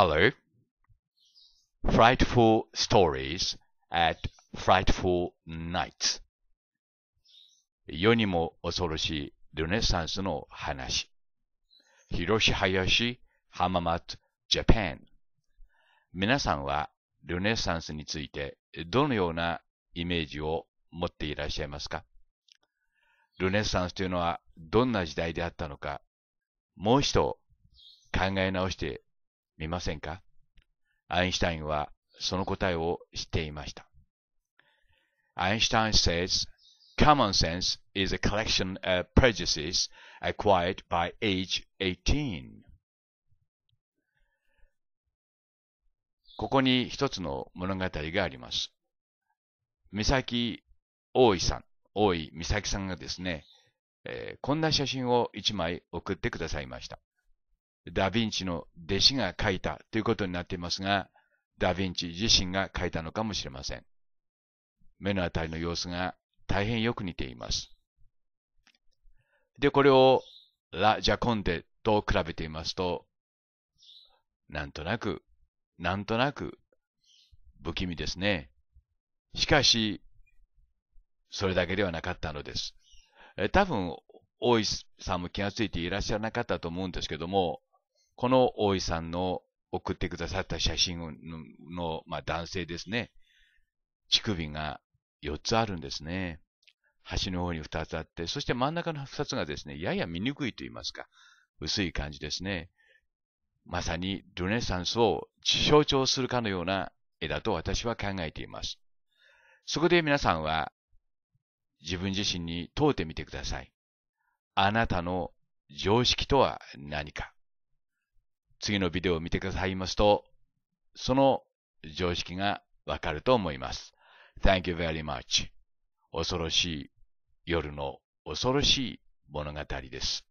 color, frightful stories at frightful nights 世にも恐ろしいルネサンスの話広し林浜松ジャパン皆さんはルネサンスについてどのようなイメージを持っていらっしゃいますかルネサンスというのはどんな時代であったのかもう一度考え直して見ませんかアインシュタインはその答えを知っていました。アインシュタイン s ここに一つの物語があります。美咲大井さん、大井美咲さんがですね、えー、こんな写真を一枚送ってくださいました。ダヴィンチの弟子が書いたということになっていますが、ダヴィンチ自身が書いたのかもしれません。目のあたりの様子が大変よく似ています。で、これをラ・ジャコンデと比べてみますと、なんとなく、なんとなく、不気味ですね。しかし、それだけではなかったのです。え多分、大石さんも気がついていらっしゃらなかったと思うんですけども、この大井さんの送ってくださった写真のまあ、男性ですね。乳首が4つあるんですね。端の方に2つあって、そして真ん中の2つがですね、やや見にくいと言いますか、薄い感じですね。まさにルネサンスを象徴するかのような絵だと私は考えています。そこで皆さんは自分自身に問うてみてください。あなたの常識とは何か。次のビデオを見てくださいますと、その常識がわかると思います。Thank you very much. 恐ろしい夜の恐ろしい物語です。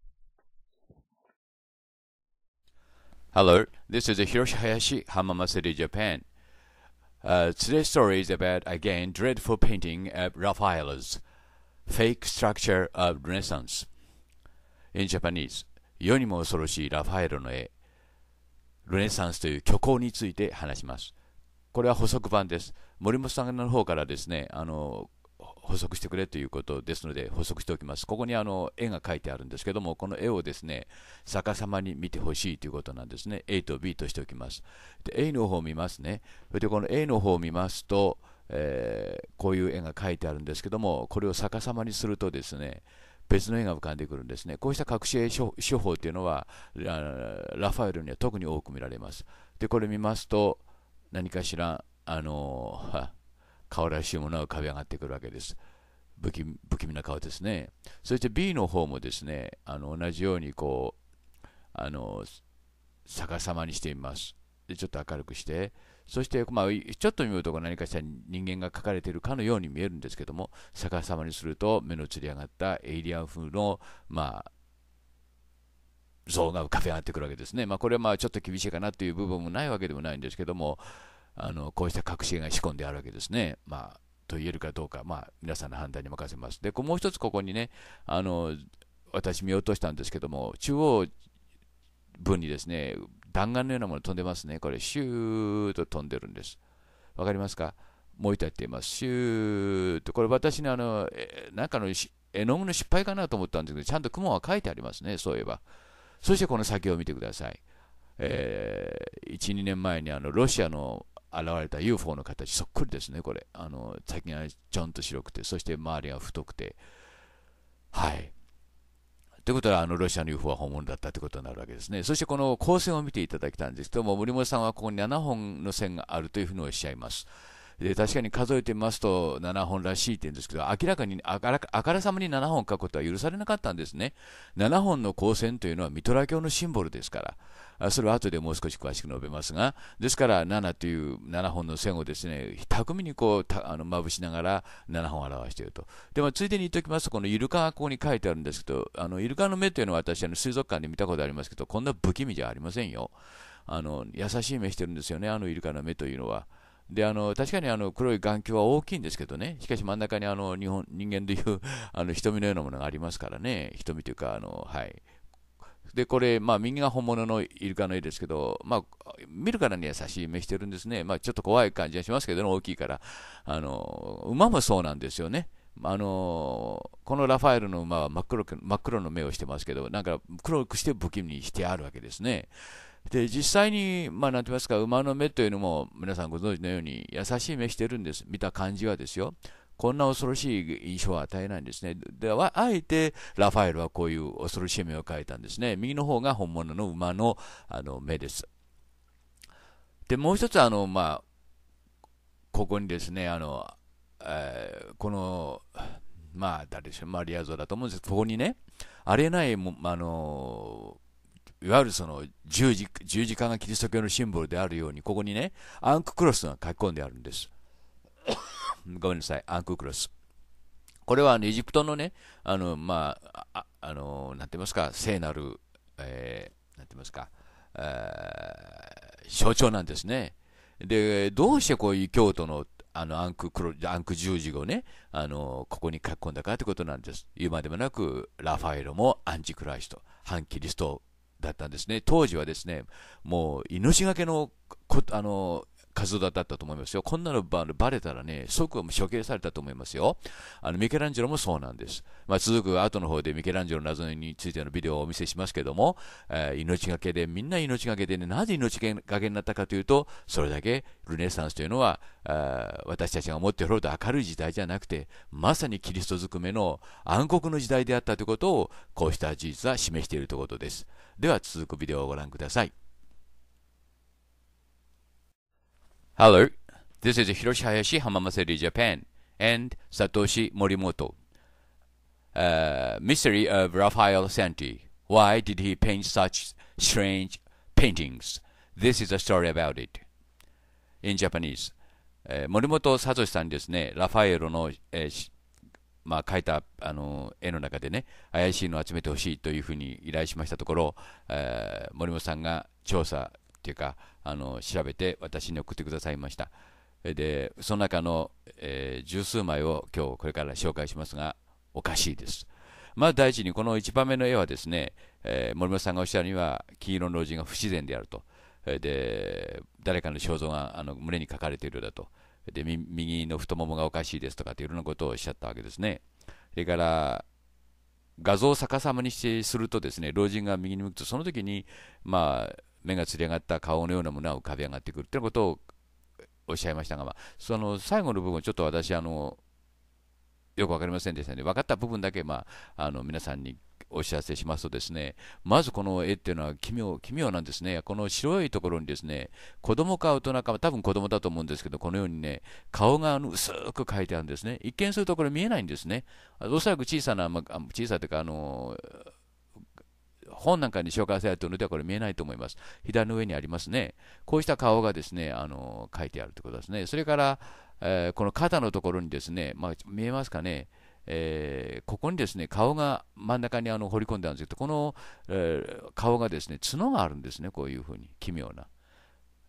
Hello, this is Hiroshi Hayashi, Hamama City, Japan. Uh, today's story is about again dreadful painting of Raphael's fake structure of Renaissance. In Japanese, 世にも恐ろしいラファエロの絵ルネサンスという虚構について話します。これは補足版です。森本さんの方からですね、あの補足してくれということですので補足しておきます。ここにあの絵が描いてあるんですけども、この絵をですね、逆さまに見てほしいということなんですね。A と B としておきます。で A の方を見ますね。それでこの A の方を見ますと、えー、こういう絵が描いてあるんですけども、これを逆さまにするとですね、別の絵が浮かんでくるんですね。こうした隠し絵手法というのはラファエルには特に多く見られます。で、これ見ますと何かしら、あの顔らしいものが浮かび上がってくるわけです。不気不気味な顔ですね。そして B の方もですね、あの同じようにこう、あの逆さまにしてみます。で、ちょっと明るくして、そして、まあ、ちょっと見ると何かした人間が描かれているかのように見えるんですけども、逆さまにすると目のつり上がったエイリアン風の、まあ、像が浮かび上がってくるわけですね。まあ、これはまあちょっと厳しいかなという部分もないわけでもないんですけども、あのこうした隠し絵が仕込んであるわけですね。まあ、と言えるかどうか、まあ、皆さんの判断に任せます。で、もう一つここにね、あの私見落としたんですけども、中央分にですね、弾丸のようなもの飛んでますね。これ、シューッと飛んでるんです。わかりますかもう一回やっています。シューッと。これ、私のあの、なんかの絵の具の失敗かなと思ったんですけど、ちゃんと雲は書いてありますね、そういえば。そしてこの先を見てください。えー、1、2年前にあのロシアの現れた UFO の形、そっくりですね、これ。あの先がちょんと白くて、そして周りが太くて。はい。ということは、あのロシアの UFO は本物だったということになるわけですね。そしてこの光線を見ていただきたいんですけども、森本さんはここに7本の線があるというふうにおっしゃいます。で確かに数えてみますと7本らしいって言うんですけど、明らかにあからあからさまに7本書くことは許されなかったんですね。7本の光線というのはミトラ教のシンボルですから。それは後でもう少し詳しく述べますが、ですから7という7本の線をですね、巧みにこうあのまぶしながら7本表していると。で、まあ、ついでに言っておきますと、このイルカがここに書いてあるんですけど、あのイルカの目というのは私、あの水族館で見たことありますけど、こんな不気味じゃありませんよ。あの優しい目してるんですよね、あのイルカの目というのは。であの確かにあの黒い眼球は大きいんですけどね、しかし真ん中にあの日本人間でいうあの瞳のようなものがありますからね、瞳というか、あのはい、で、これ、まあ、右が本物のイルカの絵ですけど、まあ、見るからに優しい目してるんですね。まあ、ちょっと怖い感じがしますけど、ね、大きいから。あの、馬もそうなんですよね。あのこのラファエルの馬は真っ黒真っ黒の目をしてますけど、なんか黒くして不気味にしてあるわけですね。で、実際に、まあ、なんて言いますか、馬の目というのも、皆さんご存知のように、優しい目してるんです。見た感じはですよ。こんな恐ろしい印象を与えないんですね。では、あえてラファエルはこういう恐ろしい目を描いたんですね。右の方が本物の馬のあの目です。で、もう一つ、あの、まあ、ここにですね、あの、えー、この、まあ、誰でしょう、マリア像だと思うんですけど、ここにね、ありえない、あの、いわゆるその十字十字架がキリスト教のシンボルであるように、ここにね、アンククロスが書き込んであるんです。ごめんなさい、アンククロス。これはエジプトのね、あの、まあ、あ、の、なんて言いますか、聖なる、えー、なんて言いますか、え象徴なんですね。で、どうしてこういう京都の、あのアンクク黒アンク十字をね、あのここに書き込んだかってことなんです。言うまでもなく、ラファエロもアンチクライスト、反キリストだったんですね。当時はですね、もう命がけのこあの活動だったと思いますよ。こんなのばバレたらね、即処刑されたと思いますよ。あのミケランジェロもそうなんです。まあ、続く後の方でミケランジェロの謎についてのビデオをお見せしますけども、えー、命がけで、みんな命がけでね、なぜ命がけになったかというと、それだけルネサンスというのは、あ私たちが思っているほど明るい時代じゃなくて、まさにキリストずくめの暗黒の時代であったということを、こうした事実は示しているということです。では続くビデオをご覧ください。Hello, this is Hiroshi Hayashi Hamamaseri Japan and Satoshi Morimoto. Uh, mystery of Raphael Santi. Why did he paint such strange paintings? This is a story about it. In Japanese. えー、森本聡さんですね、ラファエロの、えーまあ、描いたあの絵の中でね、怪しいのを集めてほしいというふうに依頼しましたところ、えー、森本さんが調査っていうかあの調べて私に送ってくださいましたでその中の、えー、十数枚を今日これから紹介しますがおかしいですまず第一にこの1番目の絵はですね、えー、森本さんがおっしゃるには黄色の老人が不自然であるとで誰かの肖像があの胸に書かれているだとで右の太ももがおかしいですとかっていろんなことをおっしゃったわけですねそれから画像を逆さまにしてするとですね老人が右に向くとその時にまあ目がつり上がった顔のようなものは浮かび上がってくるということをおっしゃいましたが、まあ、その最後の部分、ちょっと私あの、よく分かりませんでしたね、分かった部分だけ、まあ、あの皆さんにお知らせしますとですね、まずこの絵っていうのは奇妙、奇妙なんですね。この白いところにですね、子供か大人か、多分子供だと思うんですけど、このようにね、顔が薄く描いてあるんですね。一見するとこれ見えないんですね。おそらく小さな、まあ、小さというか、あの、本なんかに紹介されているのではこれ見えないと思います。左の上にありますね。こうした顔がですね、あの書いてあるということですね。それから、えー、この肩のところにですね、まあ、見えますかね、えー、ここにですね顔が真ん中にあの彫り込んであるんですけど、この、えー、顔がですね角があるんですね、こういうふうに奇妙な。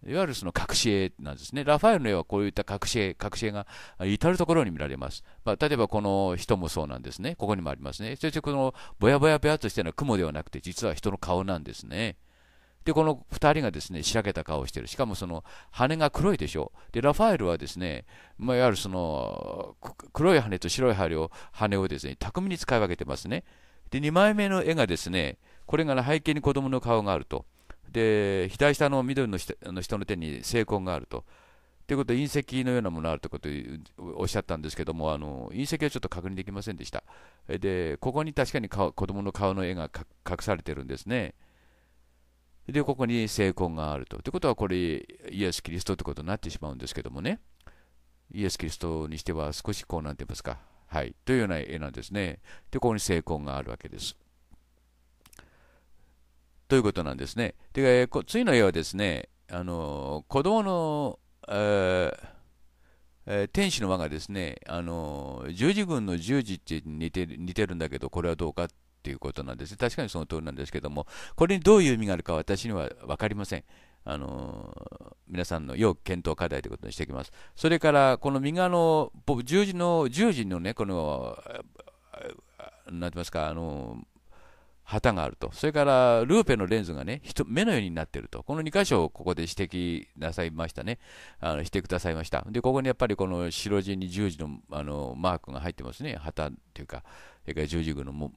いわゆるその隠し絵なんですね。ラファエルの絵はこういった隠し絵、隠し絵が至るところに見られます。まあ、例えばこの人もそうなんですね。ここにもありますね。そしてこのぼやぼやぼやとしての雲ではなくて、実は人の顔なんですね。で、この2人がですね、しらけた顔をしている。しかもその羽が黒いでしょ。で、ラファエルはですね、まあ、いわゆるその黒い羽と白い羽を羽をですね、巧みに使い分けてますね。で、2枚目の絵がですね、これが背景に子供の顔があると。で左下の緑の人の人の手に精魂があると。ということで隕石のようなものがあるということをおっしゃったんですけどもあの隕石はちょっと確認できませんでしたでここに確かに子供の顔の絵が隠されてるんですねでここに聖魂があるとということはこれイエス・キリストということになってしまうんですけどもねイエス・キリストにしては少しこうなんて言いますかはいというような絵なんですねでここに聖魂があるわけですということなんですね。で、次の絵はですね、あの子供の、えー、天使の輪がですね、あの十字軍の十字って似て似てるんだけど、これはどうかっていうことなんですね。確かにその通りなんですけども、これにどういう意味があるか私には分かりません。あの皆さんの要検討課題ということにしていきます。それから、この右側の十字の、十字のね、この、なんて言いますか、あの旗があると、それからルーペのレンズがね、目のようになっていると、この2箇所をここで指摘なさいましたね、あのしてくださいました。で、ここにやっぱりこの白地に十字のあのマークが入ってますね、旗というか、それから十字軍のも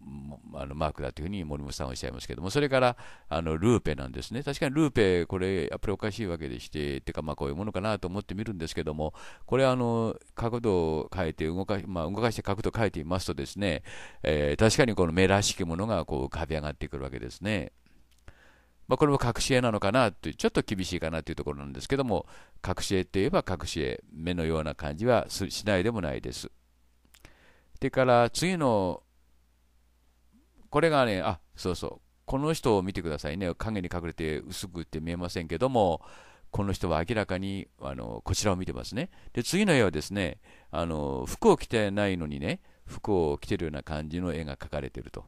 あのマークだというふうに森本さんはおっしゃいますけども、それからあのルーペなんですね、確かにルーペ、これ、やっぱりおかしいわけでして、てか、まあこういうものかなと思ってみるんですけども、これ、あの角度を変えて動か、まあ、動かして角度を変えてみますとですね、えー、確かにこの目らしきものがこう浮かび上がってくるわけですね。まあ、これも隠し絵なのかなちょっと厳しいかなというところなんですけども、隠し絵といえば隠し絵、目のような感じはしないでもないです。てから次の、これがね、あ、そうそう、この人を見てくださいね。影に隠れて薄くって見えませんけども、この人は明らかにあのこちらを見てますね。で、次の絵はですね、あの服を着てないのにね、服を着てるような感じの絵が描かれてると。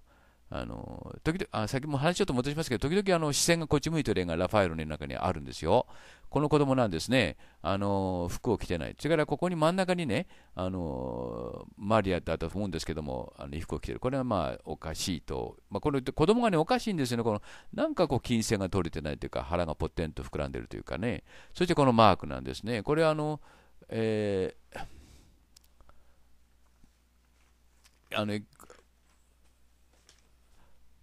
あの時々あ先も話ちょっと戻しますけど、時々あの視線がこっち向いてる絵がラファエロの中にあるんですよ。この子供なんですね、あの服を着てない。それからここに真ん中にね、あのマリアだと思うんですけども、あの衣服を着てる。これはまあおかしいと。まあ、この子供がね、おかしいんですよね。このなんかこう、金銭が取れてないというか、腹がぽってんと膨らんでるというかね。そしてこのマークなんですね。これはあの、えーあの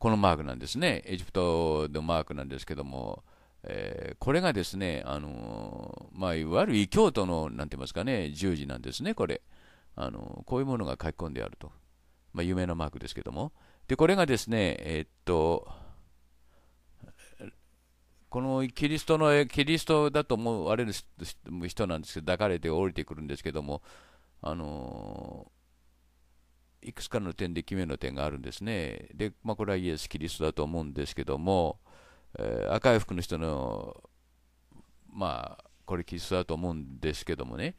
このマークなんですね。エジプトのマークなんですけども、えー、これがですね、あのー、まあ、いわゆる異教徒の、なんて言いますかね、十字なんですね、これ。あのー、こういうものが書き込んであると。まあ、有名なマークですけども。で、これがですね、えっと、このキリストの、キリストだと思われる人なんですけど、抱かれて降りてくるんですけども、あのーいくつかの点で奇妙な点があるんですね。で、まあ、これはイエス・キリストだと思うんですけども、えー、赤い服の人の、まあ、これキリストだと思うんですけどもね、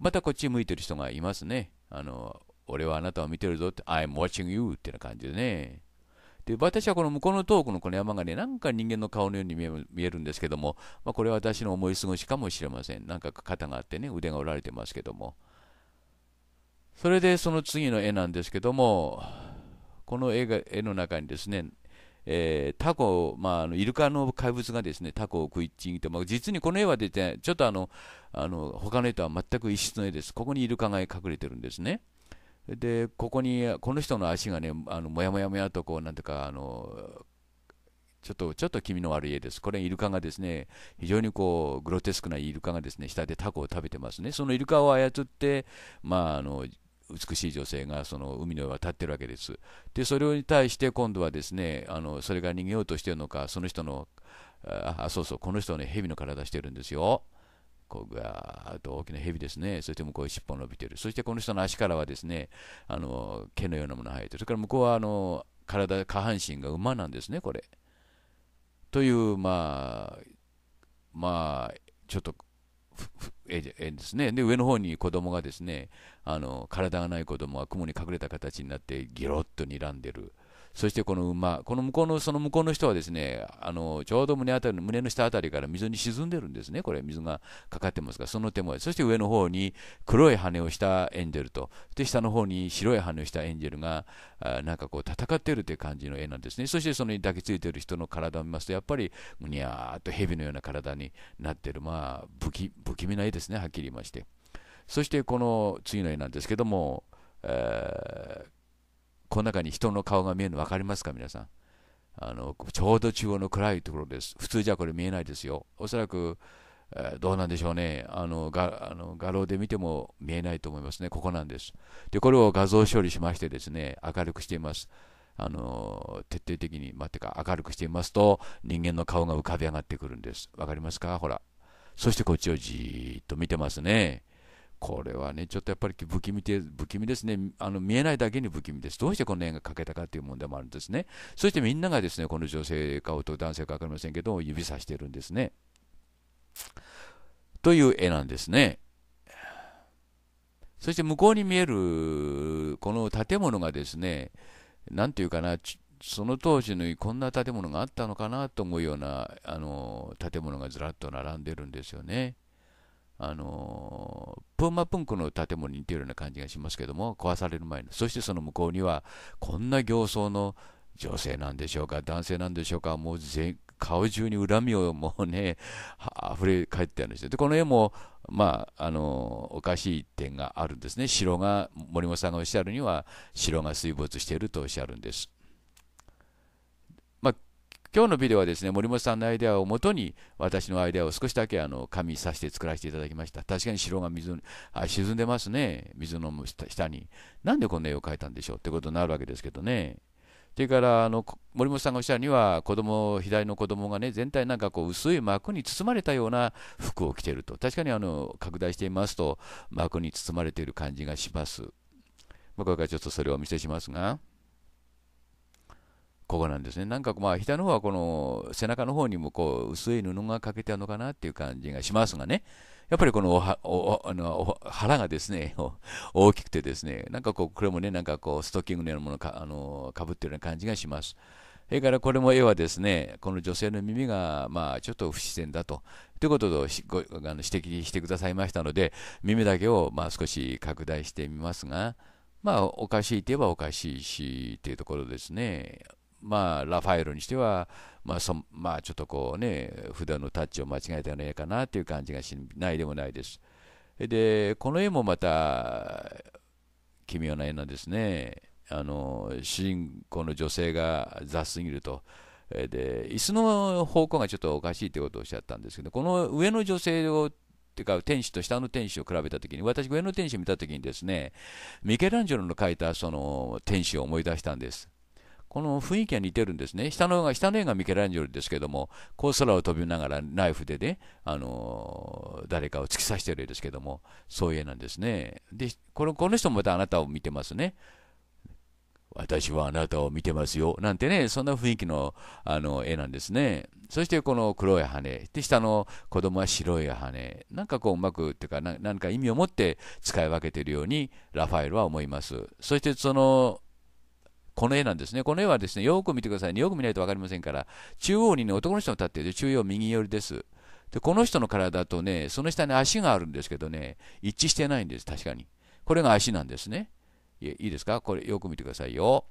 またこっち向いてる人がいますね。あの、俺はあなたを見てるぞって、I'm watching you ってな感じでね。で、私はこの向こうの遠くのこの山がね、なんか人間の顔のように見えるんですけども、まあ、これは私の思い過ごしかもしれません。なんか肩があってね、腕が折られてますけども。それでその次の絵なんですけども、この絵が絵の中にですね、えー、タコ、まあ、あのイルカの怪物がですねタコを食いちぎって、まあ、実にこの絵は出てちょっとあのあの他の絵とは全く異質の絵です、ここにイルカが隠れてるんですね。でここにこの人の足がねあのもやもやもやとこうなんていうかあのちょっとちょっと気味の悪い絵です。これイルカがですね非常にこうグロテスクなイルカがですね下でタコを食べてますね。そのイルカを操って、まあ、あの美しい女性がその海の上を立ってるわけです。でそれに対して今度はですねあのそれが逃げようとしてるのかその人のあそうそうこの人はね蛇の体してるんですよ。こうぐーと大きな蛇ですね。そして向こうに尻尾伸びてる。そしてこの人の足からはですね、あの毛のようなものが生えてる。それから向こうはあの体、下半身が馬なんですね、これ。という、まあ、まあ、ちょっとええ絵ですね。で、上の方に子供がですね、あの、体がない子供は雲に隠れた形になって、ギロッと睨んでる。そしてこの馬、この向こうのその向こうの人はですねあのちょうど胸あたり胸の下あたりから水に沈んでるんですね、これ、水がかかってますが、その手前、そして上の方に黒い羽をしたエンジェルと、で下の方に白い羽をしたエンジェルがあなんかこう戦っているという感じの絵なんですね、そしてそのに抱きついてる人の体を見ますと、やっぱりむにゃーっと蛇のような体になってる、まあ不気味な絵ですね、はっきり言いまして。そしてこの次の絵なんですけども、えーこの中に人の顔が見えるの分かりますか、皆さん。あのちょうど中央の暗いところです。普通じゃこれ見えないですよ。おそらく、えー、どうなんでしょうね。あの画あの画廊で見ても見えないと思いますね。ここなんです。で、これを画像処理しましてですね、明るくしています。あの徹底的に、まあ、てか明るくしていますと、人間の顔が浮かび上がってくるんです。わかりますかほら。そしてこっちをじーっと見てますね。これはね、ちょっとやっぱり不気味で不気味ですねあの、見えないだけに不気味です、どうしてこの絵が描けたかという問題もあるんですね、そしてみんながですねこの女性顔と男性か分かりませんけど、指さしているんですね。という絵なんですね。そして向こうに見えるこの建物がですね、なんていうかな、その当時のこんな建物があったのかなと思うようなあの建物がずらっと並んでるんですよね。あのー、プーマプンクの建物に似てるような感じがしますけども、壊される前に、そしてその向こうには、こんな形相の女性なんでしょうか、男性なんでしょうか、もう全顔中に恨みをもうね、溢れ返っあるんですよ。でこの絵も、まあ、あのおかしい点があるんですね、城が、森本さんがおっしゃるには、城が水没しているとおっしゃるんです。今日のビデオはですね、森本さんのアイデアをもとに、私のアイデアを少しだけあの紙させて作らせていただきました。確かに城が水あ沈んでますね、水の下に。なんでこんな絵を描いたんでしょうってことになるわけですけどね。それからあの森本さんがおっしゃるには子供左の子供がね全体なんかこう薄い膜に包まれたような服を着ていると確かにあの拡大していますと膜に包まれている感じがします僕はちょっとそれをお見せしますが。ここなんですね。なんかまあ、膝の方はこの背中の方にもこう薄い布がかけてあるのかなっていう感じがしますがね。やっぱりこのおはおあの腹がですね、大きくてですね、なんかこう、これもね、なんかこう、ストッキングのようなものか、あの、かぶってるような感じがします。それからこれも絵はですね、この女性の耳が、まあ、ちょっと不自然だと、ということをごあの指摘してくださいましたので、耳だけを、まあ、少し拡大してみますが、まあ、おかしいといえばおかしいし、というところですね。まあ、ラファエロにしては、まあそまあ、ちょっとこうね、札のタッチを間違えたような絵かなという感じがしないでもないです。で、この絵もまた奇妙な絵なんですね。あの主人公の女性が雑すぎると。で椅子の方向がちょっとおかしいということをおっしゃったんですけど、この上の女性をてか天使と下の天使を比べたときに、私、上の天使を見たときにですね、ミケランジェロの描いたその天使を思い出したんです。この雰囲気が似てるんですね。下のが、下の絵がミケランジェロですけども、こう空を飛びながらナイフでね、あのー、誰かを突き刺してる絵ですけども、そういう絵なんですね。で、この、この人もまたあなたを見てますね。私はあなたを見てますよ。なんてね、そんな雰囲気の、あの、絵なんですね。そしてこの黒い羽。で、下の子供は白い羽。なんかこううまく、っていうか、何か意味を持って使い分けているように、ラファエルは思います。そしてそのこの絵なんですね。この絵はですね、よく見てくださいね。よく見ないと分かりませんから、中央にね、男の人が立っている。中央右寄りです。で、この人の体とね、その下に足があるんですけどね、一致してないんです、確かに。これが足なんですね。いいですかこれよく見てくださいよ。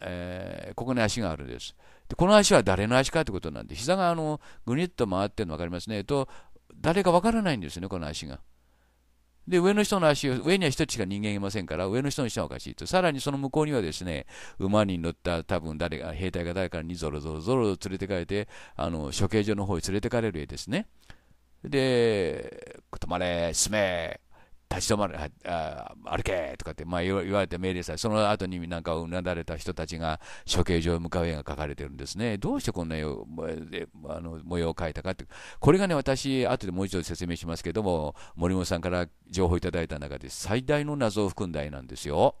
えー、ここに足があるんです。で、この足は誰の足かということなんで、膝があの、ぐにっと回ってるの分かりますね。と、誰か分からないんですね、この足が。で、上の人の足を、上には1つしか人間いませんから、上の人の人はおかしいと。さらにその向こうにはですね、馬に乗った多分誰か、兵隊が誰かにぞろぞろぞろ連れてかれて、あの、処刑場の方へ連れてかれる絵ですね。で、止まれ、進め、立ち止まる、あ歩けとかって、まあ、言われて命令され、その後になんかうなだれた人たちが処刑場へ向かう絵が描かれてるんですね。どうしてこんなあの模様を描いたかって、これがね、私、後でもう一度説明しますけども、森本さんから情報をいただいた中で、最大の謎を含んだ絵なんですよ。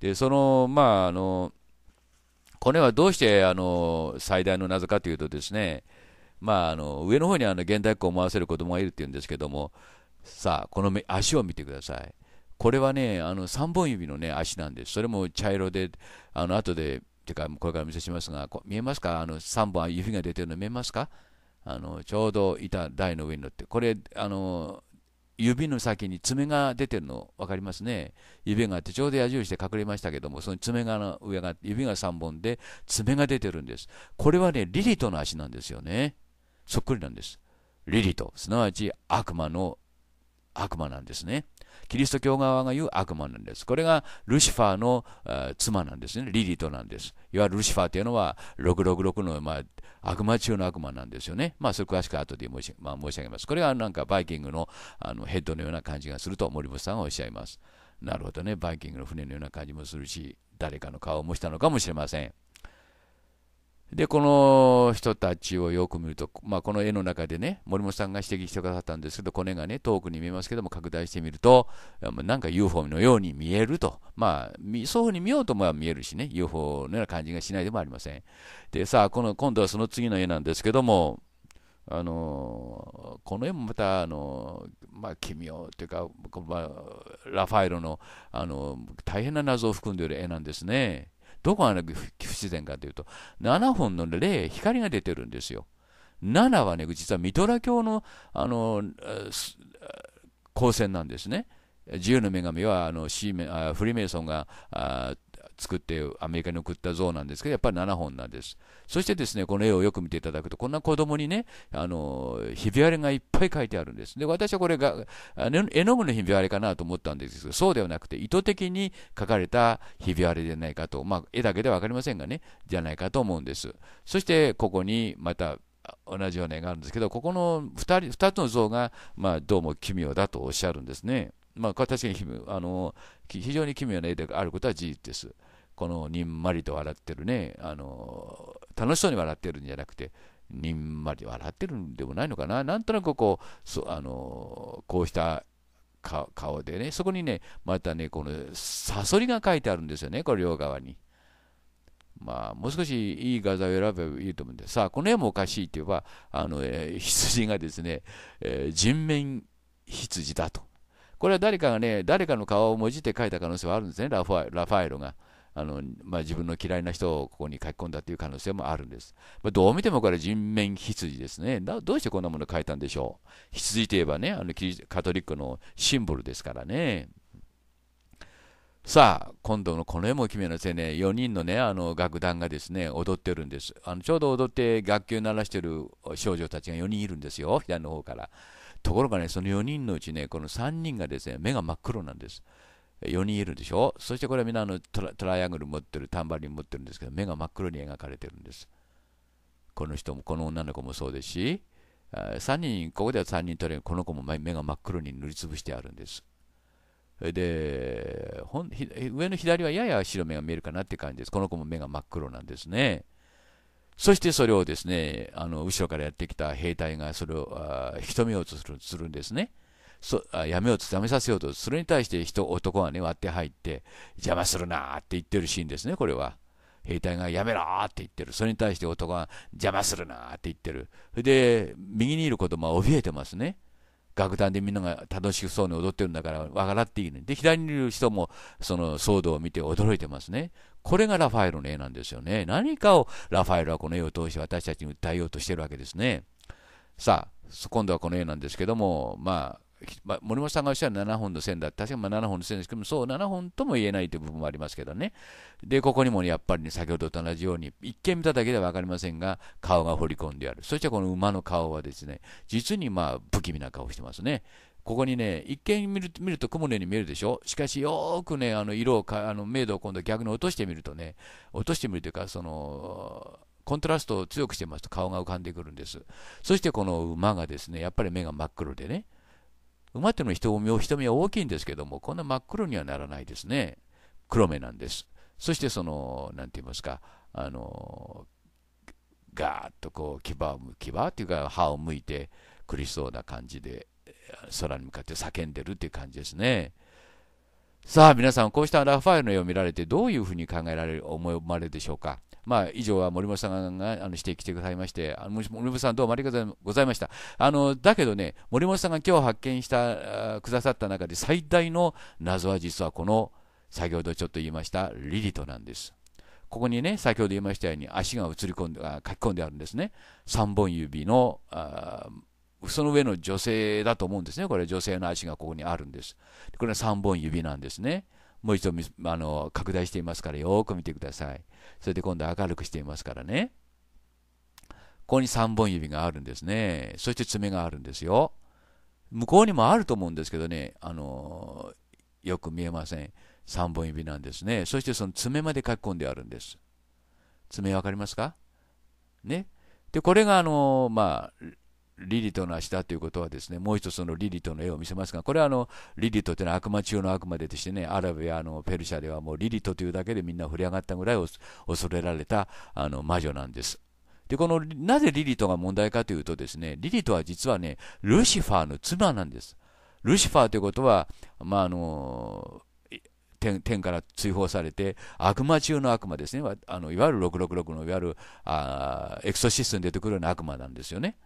で、その、まあ、あの、これはどうしてあの最大の謎かというとですね、まあ、あの上の方にあの現代っ子を思わせる子供がいるっていうんですけども、さあ、この足を見てください。これはね、あの3本指の、ね、足なんです。それも茶色で、あの後で、てか、これからお見せしますが、見えますかあの ?3 本指が出てるの見えますかあのちょうど板台の上に乗って、これ、あの指の先に爪が出てるの分かりますね。指があって、ちょうど矢印で隠れましたけども、その爪がの上が、指が3本で爪が出てるんです。これはね、リリトの足なんですよね。そっくりなんです。リリト、すなわち悪魔の悪魔なんですね。キリスト教側が言う悪魔なんです。これがルシファーの妻なんですね。リリトなんです。いわゆるルシファーというのは666の、まあ、悪魔中の悪魔なんですよね。まあ、それ詳しく後で申し,、まあ、申し上げます。これはなんかバイキングのあのヘッドのような感じがすると森本さんはおっしゃいます。なるほどね。バイキングの船のような感じもするし、誰かの顔を模したのかもしれません。で、この人たちをよく見ると、まあ、この絵の中でね、森本さんが指摘してくださったんですけど、こ絵がね、遠くに見えますけども、拡大してみると、なんか UFO のように見えると。まあ、そういうふうに見ようとも見えるしね、UFO のような感じがしないでもありません。で、さあ、この、今度はその次の絵なんですけども、あのこの絵もまた、あのまあ、奇妙というか、まあ、ラファエロの、あの大変な謎を含んでいる絵なんですね。どこが不自然かというと、7本の霊、光が出てるんですよ。7はね、実はミトラ教の、あの、光線なんですね。自由の女神はあのフリーメイソンがあ作ってアメリカに送った像なんですけど、やっぱり7本なんです。そしてですね、この絵をよく見ていただくと、こんな子供にね、あの、ひび割れがいっぱい書いてあるんです。で、私はこれが、絵の具のひび割れかなと思ったんですけど、そうではなくて、意図的に書かれたひび割れじゃないかと、まあ、絵だけでは分かりませんがね、じゃないかと思うんです。そして、ここにまた、同じような絵があるんですけど、ここの 2, 人2つの像が、まあ、どうも奇妙だとおっしゃるんですね。まあ、確かにあの非常に奇妙な絵であることは事実です。このにんまりと笑ってるね、あの、楽しそうに笑ってるんじゃなくて、にんまり笑ってるんでもないのかな。なんとなくこう、そあの、こうした顔でね、そこにね、またね、このサソリが書いてあるんですよね、これ両側に。まあ、もう少しいい画材を選べばいいと思うんで、さあ、この絵もおかしいといえば、あの、えー、羊がですね、えー、人面羊だと。これは誰かがね、誰かの顔をもじって描いた可能性はあるんですね、ラファラファエロが。あの、まあ、自分の嫌いな人をここに書き込んだという可能性もあるんです。まあ、どう見てもこれ人面羊ですね。どうしてこんなものを書いたんでしょう。羊といえばね、あのカトリックのシンボルですからね。さあ、今度のこの絵も奇妙ないね、4人のね、あの楽団がですね、踊ってるんです。あのちょうど踊って楽器を鳴らしてる少女たちが4人いるんですよ、左の方から。ところがね、その4人のうちね、この3人がですね、目が真っ黒なんです。4人いるでしょそしてこれはみんなあのトライアングル持ってるタンバリン持ってるんですけど目が真っ黒に描かれてるんですこの人もこの女の子もそうですし3人ここでは3人とりこの子も目が真っ黒に塗りつぶしてあるんですで上の左はやや白目が見えるかなって感じですこの子も目が真っ黒なんですねそしてそれをですねあの後ろからやってきた兵隊がそれをあ人目をつするんですね。そやめようと、やめさせようと、それに対して人、男がね、割って入って、邪魔するなって言ってるシーンですね、これは。兵隊がやめろって言ってる。それに対して男が邪魔するなって言ってる。それで、右にいる子供は怯えてますね。楽団でみんなが楽しそうに踊ってるんだから、笑っていいのに。で、左にいる人も、その騒動を見て驚いてますね。これがラファエルの絵なんですよね。何かをラファエルはこの絵を通して私たちに訴えようとしてるわけですね。さあ、今度はこの絵なんですけども、まあ、まあ、森本さんがおっしゃる7本の線だって、確かに7本の線ですけども、そう、7本とも言えないという部分もありますけどね。で、ここにも、ね、やっぱり、ね、先ほどと同じように、一見見ただけでは分かりませんが、顔が彫り込んである。そしてこの馬の顔はですね、実にまあ不気味な顔してますね。ここにね、一見見る見ると雲のように見えるでしょしかし、よーくね、あの色をか、あの明度を今度逆に落としてみるとね、落としてみるというか、その、コントラストを強くしてますと顔が浮かんでくるんです。そしてこの馬がですね、やっぱり目が真っ黒でね、馬っていうのは人目瞳は大きいんですけども、こんな真っ黒にはならないですね。黒目なんです。そしてその、なんて言いますか、あの、ガーッとこう牙を、牙っていうか歯をむいて苦しそうな感じで空に向かって叫んでるっていう感じですね。さあ皆さん、こうしたラファエルの絵を見られてどういうふうに考えられる、思われるでしょうか。まあ、以上は森本さんがあの指摘してくださいまして、あの森本さんどうもありがとうございました。あの、だけどね、森本さんが今日発見した、くださった中で最大の謎は実はこの、先ほどちょっと言いました、リリトなんです。ここにね、先ほど言いましたように足が映り込んで、書き込んであるんですね。3本指の、その上の女性だと思うんですね。これ女性の足がここにあるんです。これは3本指なんですね。もう一度あの拡大していますからよく見てください。それで今度明るくしていますからね。ここに3本指があるんですね。そして爪があるんですよ。向こうにもあると思うんですけどね、あのよく見えません。3本指なんですね。そしてその爪まで書き込んであるんです。爪わかりますかね。で、これがあのまあ、リリトの足だということはですねもう一つのリリトの絵を見せますがこれはあのリリトというのは悪魔中の悪魔でしてねアラブやあのペルシャではもうリリトというだけでみんな振り上がったぐらい恐れられたあの魔女なんです。でこのなぜリリトが問題かというとですねリリトは実はねルシファーの妻なんです。ルシファーということは、まあ、あの天天から追放されて、悪魔中の悪魔ですね、あのいわゆる666のいわゆるあエクソシストに出てくるような悪魔なんですよね。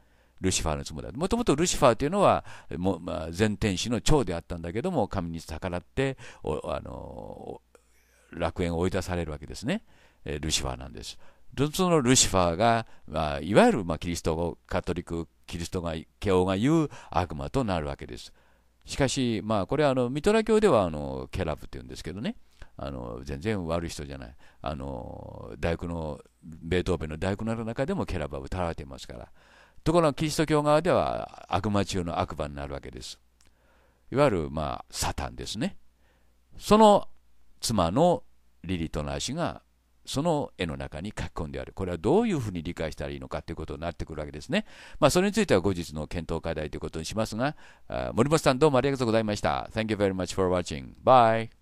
ルシファーの妻だもともとルシファーというのはも、まあ、前天使の長であったんだけども神に逆らってあの楽園を追い出されるわけですね、えルシファーなんですそのルシファーが、まあ、いわゆる、まあ、キリストカトリックキリストが教が言う悪魔となるわけですしかし、まあ、これはあのミトラ教ではあのケラブっていうんですけどねあの全然悪い人じゃないあの大工のベートーベンの大工の中でもケラブは歌われていますからところがキリスト教側では悪魔中の悪魔になるわけです。いわゆる、まあ、サタンですね。その妻のリリとの足がその絵の中に書き込んである。これはどういうふうに理解したらいいのかということになってくるわけですね。まあ、それについては後日の検討課題ということにしますが、森本さんどうもありがとうございました。Thank you very much for watching. Bye!